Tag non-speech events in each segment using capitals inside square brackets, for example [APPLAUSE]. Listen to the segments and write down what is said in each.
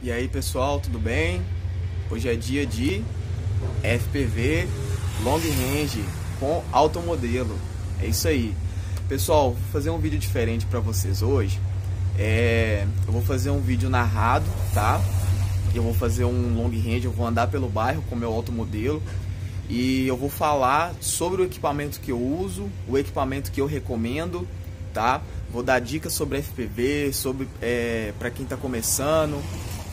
E aí pessoal, tudo bem? Hoje é dia de FPV Long Range com automodelo. É isso aí. Pessoal, vou fazer um vídeo diferente para vocês hoje. É... eu vou fazer um vídeo narrado, tá? Eu vou fazer um long range, eu vou andar pelo bairro com meu automodelo e eu vou falar sobre o equipamento que eu uso, o equipamento que eu recomendo, tá? Vou dar dicas sobre FPV, sobre é... para quem está começando,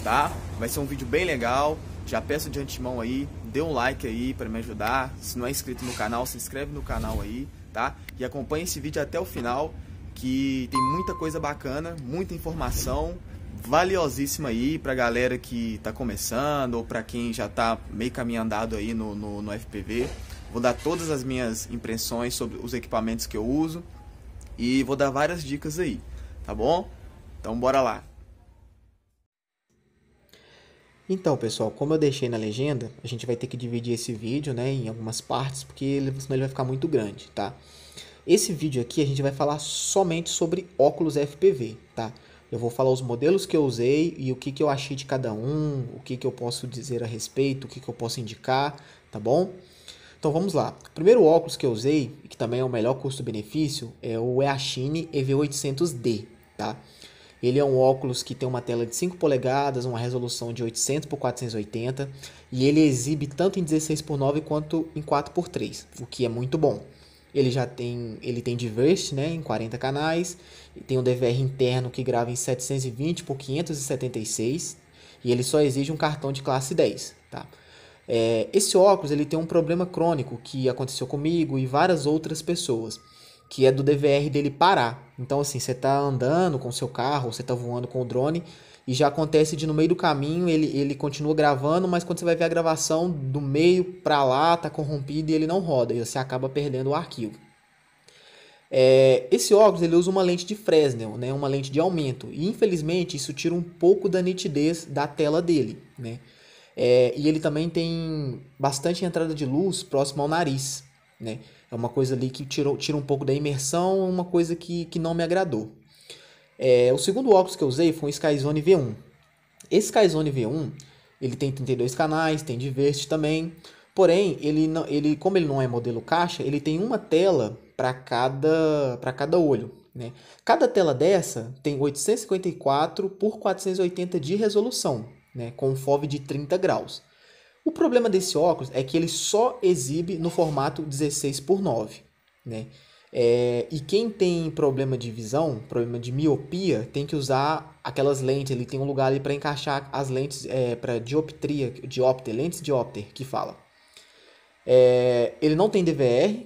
tá? Vai ser um vídeo bem legal. Já peço de antemão aí, dê um like aí para me ajudar. Se não é inscrito no canal, se inscreve no canal aí, tá? E acompanhe esse vídeo até o final, que tem muita coisa bacana, muita informação valiosíssima aí pra galera que tá começando ou pra quem já tá meio caminho andado aí no, no, no FPV. Vou dar todas as minhas impressões sobre os equipamentos que eu uso e vou dar várias dicas aí, tá bom? Então bora lá! Então, pessoal, como eu deixei na legenda, a gente vai ter que dividir esse vídeo né, em algumas partes, porque ele, senão ele vai ficar muito grande, tá? Esse vídeo aqui a gente vai falar somente sobre óculos FPV, tá? Eu vou falar os modelos que eu usei e o que, que eu achei de cada um, o que, que eu posso dizer a respeito, o que, que eu posso indicar, tá bom? Então vamos lá. O primeiro óculos que eu usei, que também é o melhor custo-benefício, é o Eachine EV800D, tá? Ele é um óculos que tem uma tela de 5 polegadas, uma resolução de 800 por 480 e ele exibe tanto em 16 por 9 quanto em 4 por 3, o que é muito bom. Ele já tem, ele tem Diverse, né, em 40 canais, tem um DVR interno que grava em 720 por 576 e ele só exige um cartão de classe 10, tá? É, esse óculos ele tem um problema crônico que aconteceu comigo e várias outras pessoas que é do DVR dele parar. Então, assim, você tá andando com o seu carro, você tá voando com o drone, e já acontece de no meio do caminho ele, ele continua gravando, mas quando você vai ver a gravação do meio para lá, tá corrompido e ele não roda, e você acaba perdendo o arquivo. É, esse óculos ele usa uma lente de Fresnel, né, uma lente de aumento, e infelizmente isso tira um pouco da nitidez da tela dele. Né? É, e ele também tem bastante entrada de luz próximo ao nariz. Né? É uma coisa ali que tira, tira um pouco da imersão, uma coisa que, que não me agradou. É, o segundo óculos que eu usei foi o Skyzone V1. Esse Skyzone V1, ele tem 32 canais, tem Diversity também. Porém, ele não, ele, como ele não é modelo caixa, ele tem uma tela para cada, para cada olho. Né? Cada tela dessa tem 854 por 480 de resolução, né? com FOV de 30 graus. O problema desse óculos é que ele só exibe no formato 16 por 9, né? É, e quem tem problema de visão, problema de miopia, tem que usar aquelas lentes. Ele tem um lugar ali para encaixar as lentes é, para dioptria, diopter, lentes diopter, que fala. É, ele não tem DVR,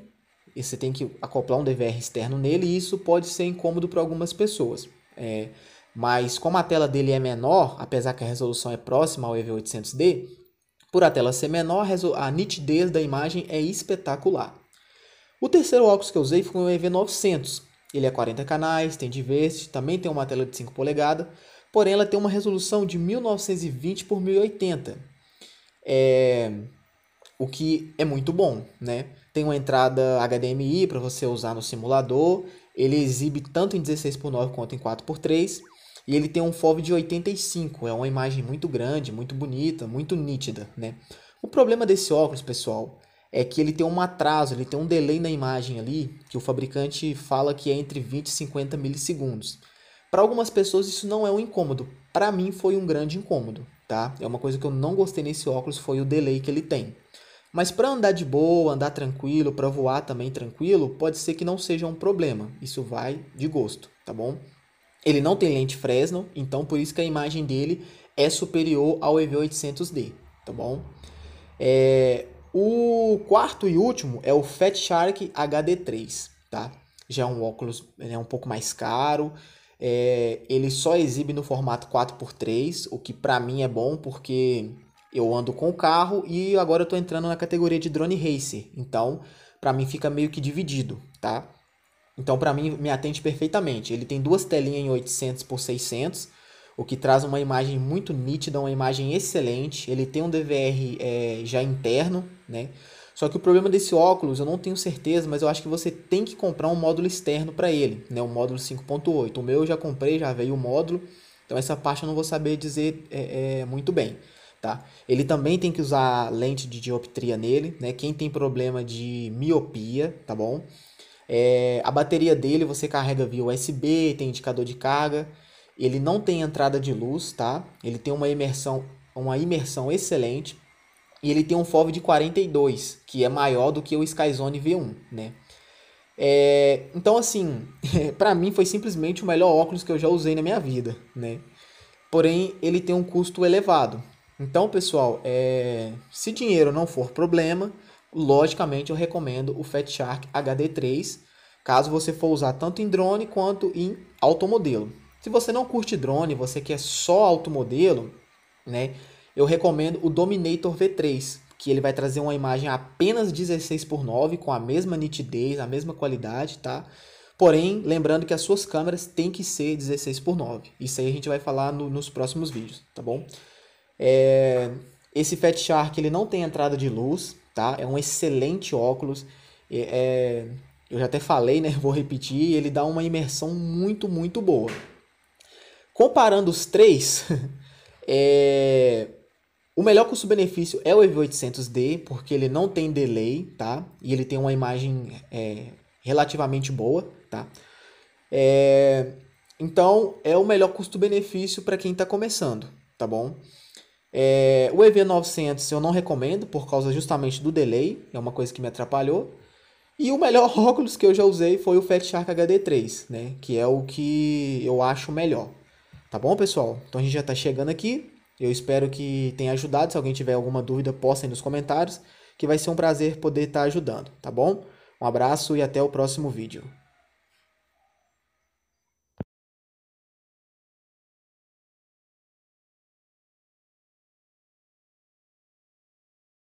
e você tem que acoplar um DVR externo nele, e isso pode ser incômodo para algumas pessoas. É. mas como a tela dele é menor, apesar que a resolução é próxima ao EV800D, por a tela ser menor, a nitidez da imagem é espetacular. O terceiro óculos que eu usei foi o EV900. Ele é 40 canais, tem diversity, também tem uma tela de 5 polegadas, porém ela tem uma resolução de 1920 por 1080. É... O que é muito bom, né? Tem uma entrada HDMI para você usar no simulador, ele exibe tanto em 16 x 9 quanto em 4 x 3 e ele tem um FOV de 85, é uma imagem muito grande, muito bonita, muito nítida, né? O problema desse óculos, pessoal, é que ele tem um atraso, ele tem um delay na imagem ali, que o fabricante fala que é entre 20 e 50 milissegundos. Para algumas pessoas isso não é um incômodo, para mim foi um grande incômodo, tá? É uma coisa que eu não gostei nesse óculos foi o delay que ele tem. Mas para andar de boa, andar tranquilo, para voar também tranquilo, pode ser que não seja um problema. Isso vai de gosto, tá bom? Ele não tem lente Fresnel, então por isso que a imagem dele é superior ao EV800D, tá bom? É, o quarto e último é o Fat Shark HD3, tá? Já é um óculos é um pouco mais caro, é, ele só exibe no formato 4x3, o que para mim é bom porque eu ando com o carro e agora eu tô entrando na categoria de drone racer, então para mim fica meio que dividido, tá? Então, para mim, me atende perfeitamente. Ele tem duas telinhas em 800 por 600, o que traz uma imagem muito nítida, uma imagem excelente. Ele tem um DVR é, já interno, né? Só que o problema desse óculos, eu não tenho certeza, mas eu acho que você tem que comprar um módulo externo para ele, né? Um módulo 5.8. O meu eu já comprei, já veio o módulo. Então essa parte eu não vou saber dizer é, é, muito bem, tá? Ele também tem que usar lente de dioptria nele, né? Quem tem problema de miopia, tá bom? É, a bateria dele você carrega via USB, tem indicador de carga. Ele não tem entrada de luz, tá? Ele tem uma imersão, uma imersão excelente. E ele tem um FOV de 42, que é maior do que o Skyzone V1, né? É, então, assim, [LAUGHS] para mim foi simplesmente o melhor óculos que eu já usei na minha vida, né? Porém, ele tem um custo elevado. Então, pessoal, é, se dinheiro não for problema, logicamente eu recomendo o Fat Shark HD3, caso você for usar tanto em drone quanto em automodelo. Se você não curte drone, você quer só automodelo, né? Eu recomendo o Dominator V3, que ele vai trazer uma imagem apenas 16 por 9 com a mesma nitidez, a mesma qualidade, tá? Porém, lembrando que as suas câmeras têm que ser 16 por 9. Isso aí a gente vai falar no, nos próximos vídeos, tá bom? É, esse Fat Shark ele não tem entrada de luz, tá? É um excelente óculos. É, eu já até falei, né? [LAUGHS] Vou repetir, ele dá uma imersão muito, muito boa. Comparando os três, [LAUGHS] é, o melhor custo-benefício é o EV800D, porque ele não tem delay, tá? E ele tem uma imagem é, relativamente boa, tá? É, então, é o melhor custo-benefício para quem está começando, tá bom? É, o EV900 eu não recomendo por causa justamente do delay, é uma coisa que me atrapalhou. E o melhor [LAUGHS] óculos que eu já usei foi o Fat Shark HD3, né? Que é o que eu acho melhor. Tá bom, pessoal? Então a gente já está chegando aqui. Eu espero que tenha ajudado. Se alguém tiver alguma dúvida, posta aí nos comentários, que vai ser um prazer poder estar tá ajudando, tá bom? Um abraço e até o próximo vídeo.